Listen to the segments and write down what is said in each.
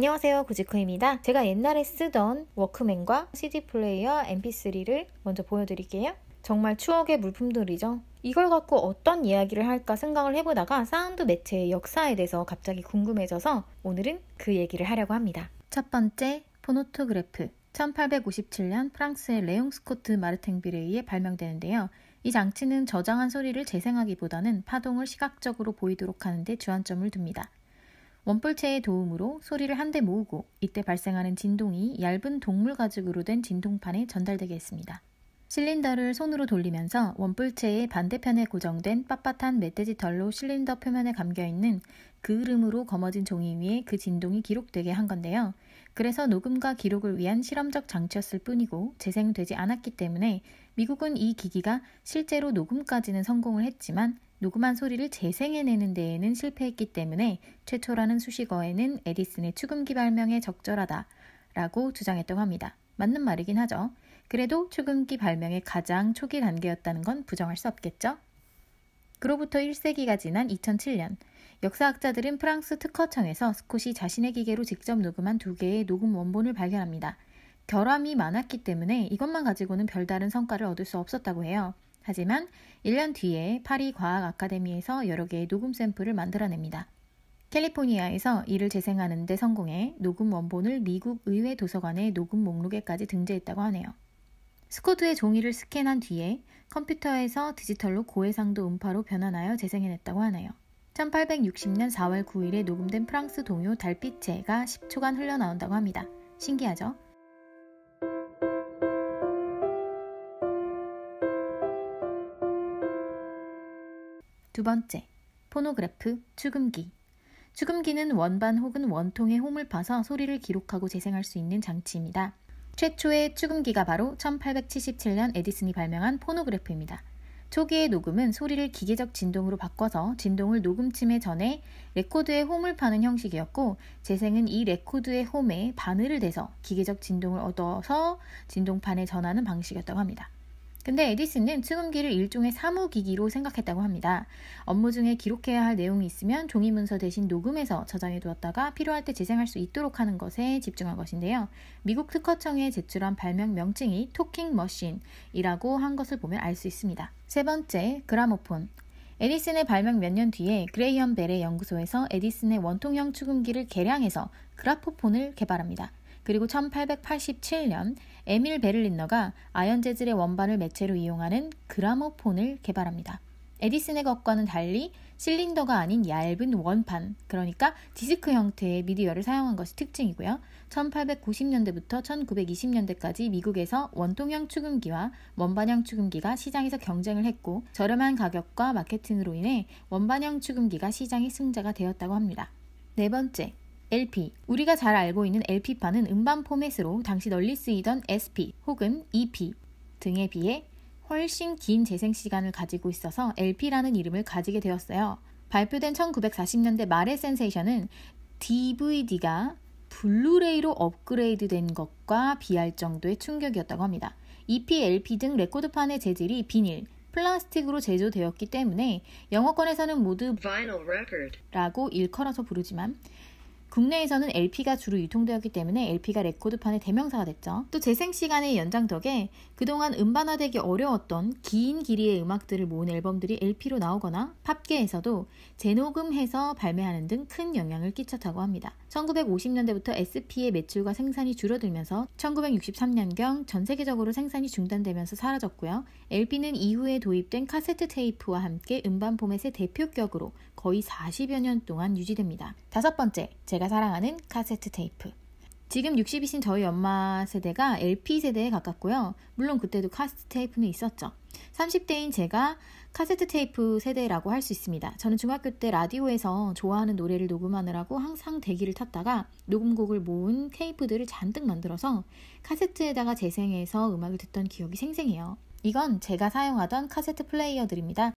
안녕하세요 구지코입니다 제가 옛날에 쓰던 워크맨과 CD 플레이어 mp3를 먼저 보여드릴게요 정말 추억의 물품들이죠 이걸 갖고 어떤 이야기를 할까 생각을 해보다가 사운드 매체의 역사에 대해서 갑자기 궁금해져서 오늘은 그 얘기를 하려고 합니다 첫 번째 포노토그래프 1857년 프랑스의 레옹 스코트 마르탱빌에 의해 발명되는데요. 이 장치는 저장한 소리를 재생하기보다는 파동을 시각적으로 보이도록 하는데 주안점을 둡니다. 원뿔체의 도움으로 소리를 한데 모으고 이때 발생하는 진동이 얇은 동물 가죽으로 된 진동판에 전달되게 했습니다. 실린더를 손으로 돌리면서 원뿔체의 반대편에 고정된 빳빳한 멧돼지 털로 실린더 표면에 감겨있는 그름으로 검어진 종이 위에 그 진동이 기록되게 한 건데요. 그래서 녹음과 기록을 위한 실험적 장치였을 뿐이고 재생되지 않았기 때문에 미국은 이 기기가 실제로 녹음까지는 성공을 했지만 녹음한 소리를 재생해내는 데에는 실패했기 때문에 최초라는 수식어에는 에디슨의 축음기 발명에 적절하다 라고 주장했다고 합니다. 맞는 말이긴 하죠. 그래도 축음기 발명의 가장 초기 단계였다는 건 부정할 수 없겠죠? 그로부터 1세기가 지난 2007년, 역사학자들은 프랑스 특허청에서 스콧이 자신의 기계로 직접 녹음한 두 개의 녹음 원본을 발견합니다. 결함이 많았기 때문에 이것만 가지고는 별다른 성과를 얻을 수 없었다고 해요. 하지만 1년 뒤에 파리 과학 아카데미에서 여러 개의 녹음 샘플을 만들어냅니다. 캘리포니아에서 이를 재생하는 데 성공해 녹음 원본을 미국 의회 도서관의 녹음 목록에까지 등재했다고 하네요. 스코트의 종이를 스캔한 뒤에 컴퓨터에서 디지털로 고해상도 음파로 변환하여 재생해냈다고 하네요. 1860년 4월 9일에 녹음된 프랑스 동요 달빛제가 10초간 흘러나온다고 합니다. 신기하죠? 두 번째, 포노그래프, 추금기추금기는 원반 혹은 원통에 홈을 파서 소리를 기록하고 재생할 수 있는 장치입니다. 최초의 추금기가 바로 1877년 에디슨이 발명한 포노그래프입니다. 초기의 녹음은 소리를 기계적 진동으로 바꿔서 진동을 녹음침에 전해 레코드에 홈을 파는 형식이었고 재생은 이 레코드의 홈에 바늘을 대서 기계적 진동을 얻어서 진동판에 전하는 방식이었다고 합니다. 근데 에디슨은 수금기를 일종의 사무기기로 생각했다고 합니다. 업무 중에 기록해야 할 내용이 있으면 종이 문서 대신 녹음해서 저장해 두었다가 필요할 때 재생할 수 있도록 하는 것에 집중한 것인데요. 미국 특허청에 제출한 발명 명칭이 토킹 머신이라고 한 것을 보면 알 수 있습니다. 세 번째, 그라모폰. 에디슨의 발명 몇 년 뒤에 그레이엄 벨의 연구소에서 에디슨의 원통형 축음기를 개량해서 그라포폰을 개발합니다. 그리고 1887년 에밀 베를린너가 아연 재질의 원반을 매체로 이용하는 그라모폰을 개발합니다. 에디슨의 것과는 달리 실린더가 아닌 얇은 원판, 그러니까 디스크 형태의 미디어를 사용한 것이 특징이고요. 1890년대부터 1920년대까지 미국에서 원통형 축음기와 원반형 축음기가 시장에서 경쟁을 했고 저렴한 가격과 마케팅으로 인해 원반형 축음기가 시장의 승자가 되었다고 합니다. 네 번째, LP. 우리가 잘 알고 있는 LP판은 음반 포맷으로 당시 널리 쓰이던 SP 혹은 EP 등에 비해 훨씬 긴 재생 시간을 가지고 있어서 LP라는 이름을 가지게 되었어요. 발표된 1940년대 말의 센세이션은 DVD가 블루레이로 업그레이드 된 것과 비할 정도의 충격이었다고 합니다. EP, LP 등 레코드판의 재질이 비닐, 플라스틱으로 제조되었기 때문에 영어권에서는 모두 v i n y l record 라고 일컬어서 부르지만 국내에서는 LP가 주로 유통되었기 때문에 LP가 레코드판의 대명사가 됐죠. 또 재생 시간의 연장 덕에 그동안 음반화되기 어려웠던 긴 길이의 음악들을 모은 앨범들이 LP로 나오거나 팝계에서도 재녹음해서 발매하는 등 큰 영향을 끼쳤다고 합니다. 1950년대부터 SP의 매출과 생산이 줄어들면서 1963년경 전 세계적으로 생산이 중단되면서 사라졌고요. LP는 이후에 도입된 카세트 테이프와 함께 음반 포맷의 대표격으로 거의 40여 년 동안 유지됩니다. 다섯 번째, 제 제가 사랑하는 카세트 테이프. 지금 60이신 저희 엄마 세대가 LP 세대에 가깝고요. 물론 그때도 카세트 테이프는 있었죠. 30대인 제가 카세트 테이프 세대라고 할 수 있습니다. 저는 중학교 때 라디오에서 좋아하는 노래를 녹음하느라고 항상 대기를 탔다가 녹음곡을 모은 테이프들을 잔뜩 만들어서 카세트에다가 재생해서 음악을 듣던 기억이 생생해요. 이건 제가 사용하던 카세트 플레이어들입니다.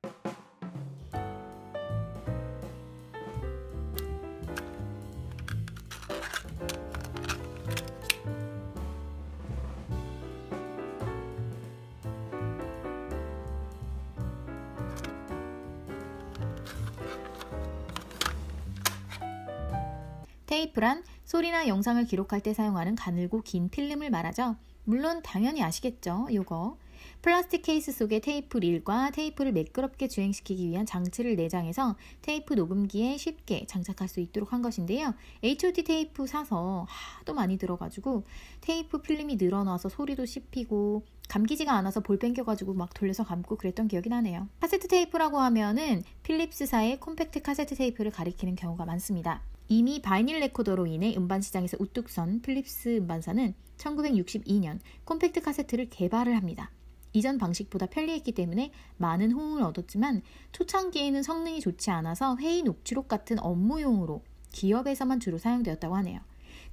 테이프란 소리나 영상을 기록할 때 사용하는 가늘고 긴 필름을 말하죠. 물론 당연히 아시겠죠, 요거. 플라스틱 케이스 속에 테이프 릴과 테이프를 매끄럽게 주행시키기 위한 장치를 내장해서 테이프 녹음기에 쉽게 장착할 수 있도록 한 것인데요. HOT 테이프 사서 하도 많이 들어가지고 테이프 필름이 늘어나서 소리도 씹히고 감기지가 않아서 볼 뺑겨가지고 막 돌려서 감고 그랬던 기억이 나네요. 카세트 테이프라고 하면은 필립스사의 콤팩트 카세트 테이프를 가리키는 경우가 많습니다. 이미 바이닐 레코더로 인해 음반 시장에서 우뚝 선 필립스 음반사는 1962년 콤팩트 카세트를 개발을 합니다. 이전 방식보다 편리했기 때문에 많은 호응을 얻었지만 초창기에는 성능이 좋지 않아서 회의 녹취록 같은 업무용으로 기업에서만 주로 사용되었다고 하네요.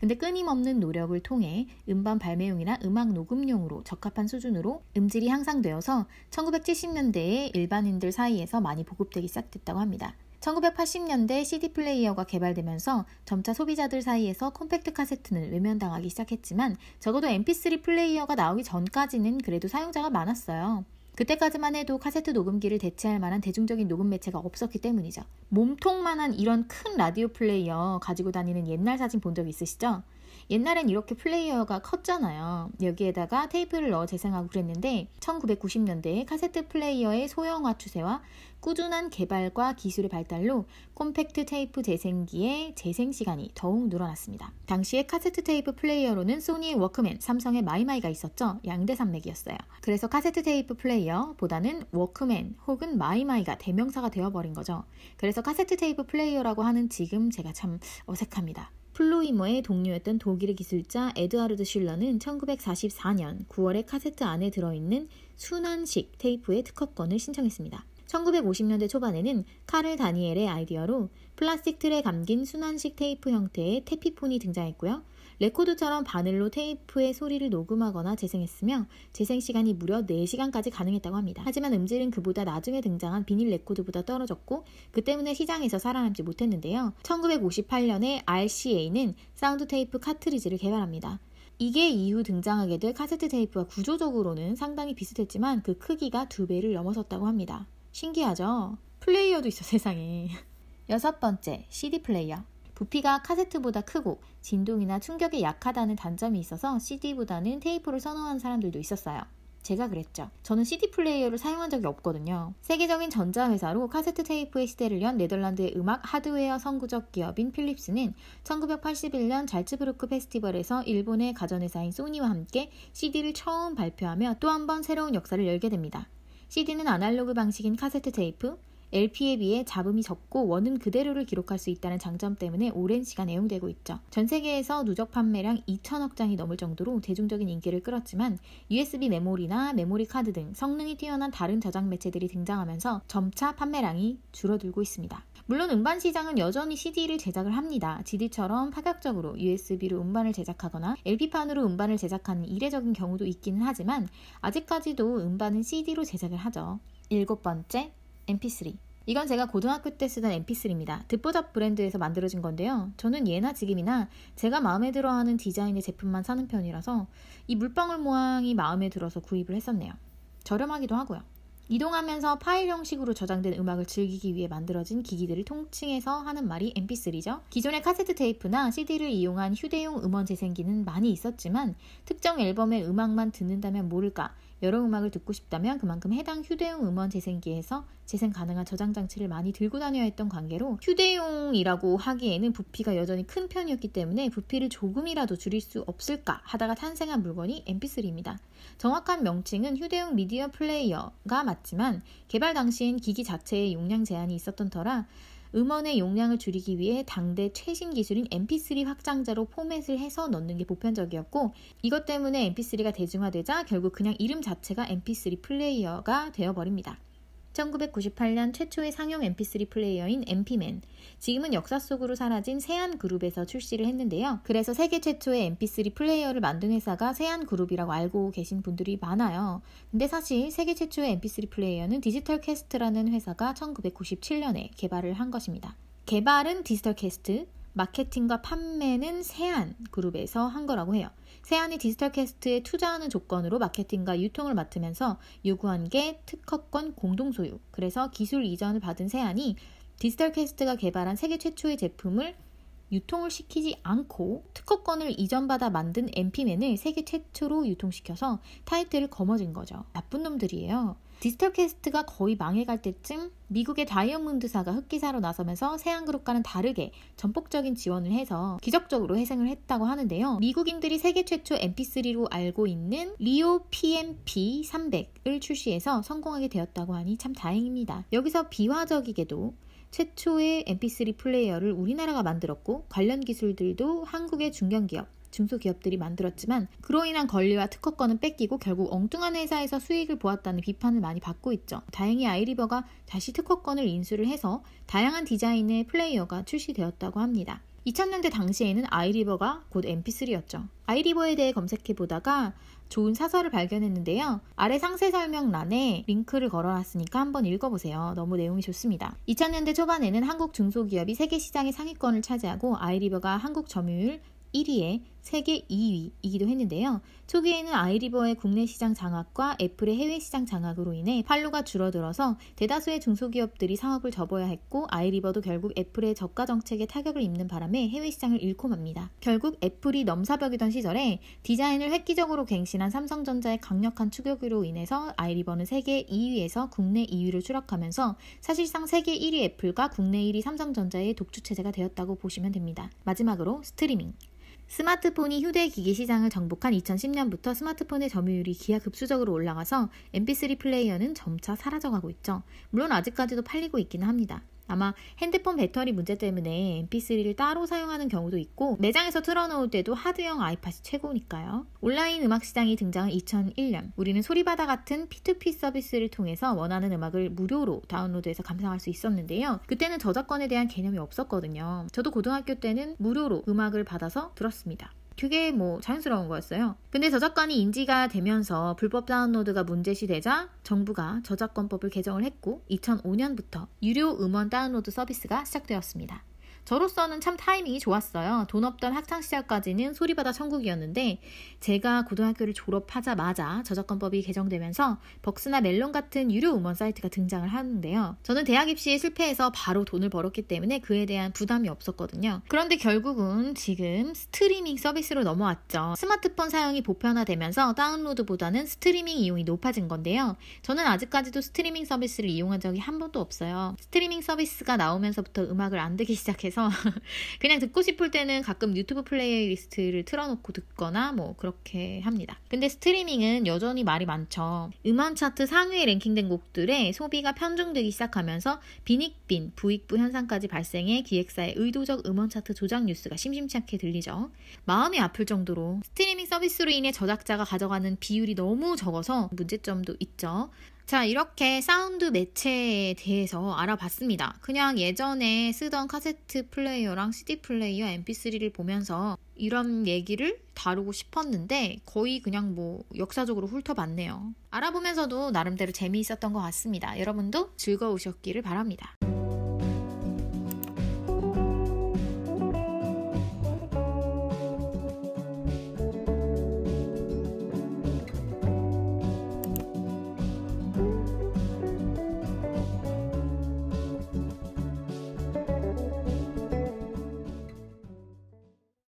근데 끊임없는 노력을 통해 음반 발매용이나 음악 녹음용으로 적합한 수준으로 음질이 향상되어서 1970년대에 일반인들 사이에서 많이 보급되기 시작됐다고 합니다. 1980년대 CD 플레이어가 개발되면서 점차 소비자들 사이에서 콤팩트 카세트는 외면당하기 시작했지만 적어도 MP3 플레이어가 나오기 전까지는 그래도 사용자가 많았어요. 그때까지만 해도 카세트 녹음기를 대체할 만한 대중적인 녹음 매체가 없었기 때문이죠. 몸통만한 이런 큰 라디오 플레이어 가지고 다니는 옛날 사진 본 적 있으시죠? 옛날엔 이렇게 플레이어가 컸잖아요. 여기에다가 테이프를 넣어 재생하고 그랬는데 1990년대에 카세트 플레이어의 소형화 추세와 꾸준한 개발과 기술의 발달로 콤팩트 테이프 재생기의 재생 시간이 더욱 늘어났습니다. 당시에 카세트 테이프 플레이어로는 소니의 워크맨, 삼성의 마이마이가 있었죠. 양대 산맥이었어요. 그래서 카세트 테이프 플레이어보다는 워크맨 혹은 마이마이가 대명사가 되어버린 거죠. 그래서 카세트 테이프 플레이어라고 하는 지금 제가 참 어색합니다. 플로이머의 동료였던 독일의 기술자 에드하르드 슐러는 1944년 9월에 카세트 안에 들어있는 순환식 테이프의 특허권을 신청했습니다. 1950년대 초반에는 카를 다니엘의 아이디어로 플라스틱 틀에 감긴 순환식 테이프 형태의 테피폰이 등장했고요. 레코드처럼 바늘로 테이프의 소리를 녹음하거나 재생했으며 재생 시간이 무려 4시간까지 가능했다고 합니다. 하지만 음질은 그보다 나중에 등장한 비닐 레코드보다 떨어졌고 그 때문에 시장에서 살아남지 못했는데요. 1958년에 RCA는 사운드 테이프 카트리지를 개발합니다. 이게 이후 등장하게 될 카세트 테이프와 구조적으로는 상당히 비슷했지만 그 크기가 두 배를 넘어섰다고 합니다. 신기하죠? 플레이어도 있어 세상에. 여섯 번째, CD 플레이어. 부피가 카세트보다 크고 진동이나 충격에 약하다는 단점이 있어서 CD보다는 테이프를 선호하는 사람들도 있었어요. 제가 그랬죠. 저는 CD 플레이어를 사용한 적이 없거든요. 세계적인 전자회사로 카세트 테이프의 시대를 연 네덜란드의 음악 하드웨어 선구적 기업인 필립스는 1981년 잘츠부르크 페스티벌에서 일본의 가전회사인 소니와 함께 CD를 처음 발표하며 또 한 번 새로운 역사를 열게 됩니다. CD는 아날로그 방식인 카세트 테이프, LP에 비해 잡음이 적고 원음 그대로를 기록할 수 있다는 장점 때문에 오랜 시간 애용되고 있죠. 전 세계에서 누적 판매량 2천억 장이 넘을 정도로 대중적인 인기를 끌었지만 USB 메모리나 메모리 카드 등 성능이 뛰어난 다른 저장 매체들이 등장하면서 점차 판매량이 줄어들고 있습니다. 물론 음반 시장은 여전히 CD를 제작을 합니다. CD처럼 파격적으로 USB로 음반을 제작하거나 LP판으로 음반을 제작하는 이례적인 경우도 있기는 하지만 아직까지도 음반은 CD로 제작을 하죠. 일곱 번째, MP3. 이건 제가 고등학교 때 쓰던 MP3입니다. 듣보잡 브랜드에서 만들어진 건데요. 저는 예나 지금이나 제가 마음에 들어하는 디자인의 제품만 사는 편이라서 이 물방울 모양이 마음에 들어서 구입을 했었네요. 저렴하기도 하고요. 이동하면서 파일 형식으로 저장된 음악을 즐기기 위해 만들어진 기기들을 통칭해서 하는 말이 MP3죠. 기존의 카세트 테이프나 CD를 이용한 휴대용 음원 재생기는 많이 있었지만 특정 앨범의 음악만 듣는다면 모를까 여러 음악을 듣고 싶다면 그만큼 해당 휴대용 음원 재생기에서 재생 가능한 저장 장치를 많이 들고 다녀야 했던 관계로 휴대용이라고 하기에는 부피가 여전히 큰 편이었기 때문에 부피를 조금이라도 줄일 수 없을까 하다가 탄생한 물건이 MP3입니다. 정확한 명칭은 휴대용 미디어 플레이어가 맞지만 개발 당시엔 기기 자체에 용량 제한이 있었던 터라 음원의 용량을 줄이기 위해 당대 최신 기술인 mp3 확장자로 포맷을 해서 넣는 게 보편적이었고 이것 때문에 mp3가 대중화되자 결국 그냥 이름 자체가 mp3 플레이어가 되어버립니다. 1998년 최초의 상용 mp3 플레이어인 m 피맨 지금은 역사 속으로 사라진 세안 그룹에서 출시를 했는데요. 그래서 세계 최초의 mp3 플레이어를 만든 회사가 세안 그룹이라고 알고 계신 분들이 많아요. 근데 사실 세계 최초의 mp3 플레이어는 디지털 캐스트라는 회사가 1997년에 개발을 한 것입니다. 개발은 디지털 캐스트, 마케팅과 판매는 세안 그룹에서 한 거라고 해요. 세안이 디지털 캐스트에 투자하는 조건으로 마케팅과 유통을 맡으면서 요구한 게 특허권 공동 소유. 그래서 기술 이전을 받은 세안이 디지털 캐스트가 개발한 세계 최초의 제품을 유통을 시키지 않고 특허권을 이전받아 만든 엠피맨을 세계 최초로 유통시켜서 타이틀을 거머쥔 거죠. 나쁜 놈들이에요. 디지털 캐스트가 거의 망해갈 때쯤 미국의 다이아몬드사가 흑기사로 나서면서 세안그룹과는 다르게 전폭적인 지원을 해서 기적적으로 회생을 했다고 하는데요. 미국인들이 세계 최초 MP3로 알고 있는 리오 PMP 300을 출시해서 성공하게 되었다고 하니 참 다행입니다. 여기서 비화적이게도 최초의 MP3 플레이어를 우리나라가 만들었고 관련 기술들도 한국의 중견기업 중소기업들이 만들었지만 그로 인한 권리와 특허권은 뺏기고 결국 엉뚱한 회사에서 수익을 보았다는 비판을 많이 받고 있죠. 다행히 아이리버가 다시 특허권을 인수를 해서 다양한 디자인의 플레이어가 출시되었다고 합니다. 2000년대 당시에는 아이리버가 곧 MP3였죠. 아이리버에 대해 검색해 보다가 좋은 사설을 발견했는데요. 아래 상세 설명란에 링크를 걸어놨으니까 한번 읽어보세요. 너무 내용이 좋습니다. 2000년대 초반에는 한국 중소기업이 세계 시장의 상위권을 차지하고 아이리버가 한국 점유율 1위에 세계 2위이기도 했는데요. 초기에는 아이리버의 국내 시장 장악과 애플의 해외 시장 장악으로 인해 판로가 줄어들어서 대다수의 중소기업들이 사업을 접어야 했고 아이리버도 결국 애플의 저가 정책에 타격을 입는 바람에 해외 시장을 잃고 맙니다. 결국 애플이 넘사벽이던 시절에 디자인을 획기적으로 갱신한 삼성전자의 강력한 추격으로 인해서 아이리버는 세계 2위에서 국내 2위로 추락하면서 사실상 세계 1위 애플과 국내 1위 삼성전자의 독주체제가 되었다고 보시면 됩니다. 마지막으로 스트리밍. 스마트폰이 휴대기기 시장을 정복한 2010년부터 스마트폰의 점유율이 기하급수적으로 올라가서 mp3 플레이어는 점차 사라져가고 있죠. 물론 아직까지도 팔리고 있기는 합니다. 아마 핸드폰 배터리 문제 때문에 mp3를 따로 사용하는 경우도 있고 매장에서 틀어놓을 때도 하드형 아이팟이 최고니까요. 온라인 음악 시장이 등장한 2001년 우리는 소리바다 같은 P2P 서비스를 통해서 원하는 음악을 무료로 다운로드해서 감상할 수 있었는데요. 그때는 저작권에 대한 개념이 없었거든요. 저도 고등학교 때는 무료로 음악을 받아서 들었습니다. 그게뭐 자연스러운 거였어요. 근데 저작권이 인지가 되면서 불법 다운로드가 문제시 되자 정부가 저작권법을 개정을 했고 2005년부터 유료 음원 다운로드 서비스가 시작되었습니다. 저로서는 참 타이밍이 좋았어요. 돈 없던 학창시절까지는 소리바다 천국이었는데 제가 고등학교를 졸업하자마자 저작권법이 개정되면서 벅스나 멜론 같은 유료 음원 사이트가 등장을 하는데요. 저는 대학 입시에 실패해서 바로 돈을 벌었기 때문에 그에 대한 부담이 없었거든요. 그런데 결국은 지금 스트리밍 서비스로 넘어왔죠. 스마트폰 사용이 보편화되면서 다운로드보다는 스트리밍 이용이 높아진 건데요. 저는 아직까지도 스트리밍 서비스를 이용한 적이 한 번도 없어요. 스트리밍 서비스가 나오면서부터 음악을 안 듣기 시작해서 그래서 그냥 듣고 싶을 때는 가끔 유튜브 플레이리스트를 틀어놓고 듣거나 뭐 그렇게 합니다. 근데 스트리밍은 여전히 말이 많죠. 음원 차트 상위에 랭킹된 곡들의 소비가 편중되기 시작하면서 비닉빈 부익부 현상까지 발생해 기획사의 의도적 음원 차트 조작 뉴스가 심심치 않게 들리죠. 마음이 아플 정도로 스트리밍 서비스로 인해 저작자가 가져가는 비율이 너무 적어서 문제점도 있죠. 자, 이렇게 사운드 매체에 대해서 알아봤습니다. 그냥 예전에 쓰던 카세트 플레이어랑 CD 플레이어, MP3를 보면서 이런 얘기를 다루고 싶었는데 거의 그냥 뭐 역사적으로 훑어봤네요. 알아보면서도 나름대로 재미있었던 것 같습니다. 여러분도 즐거우셨기를 바랍니다.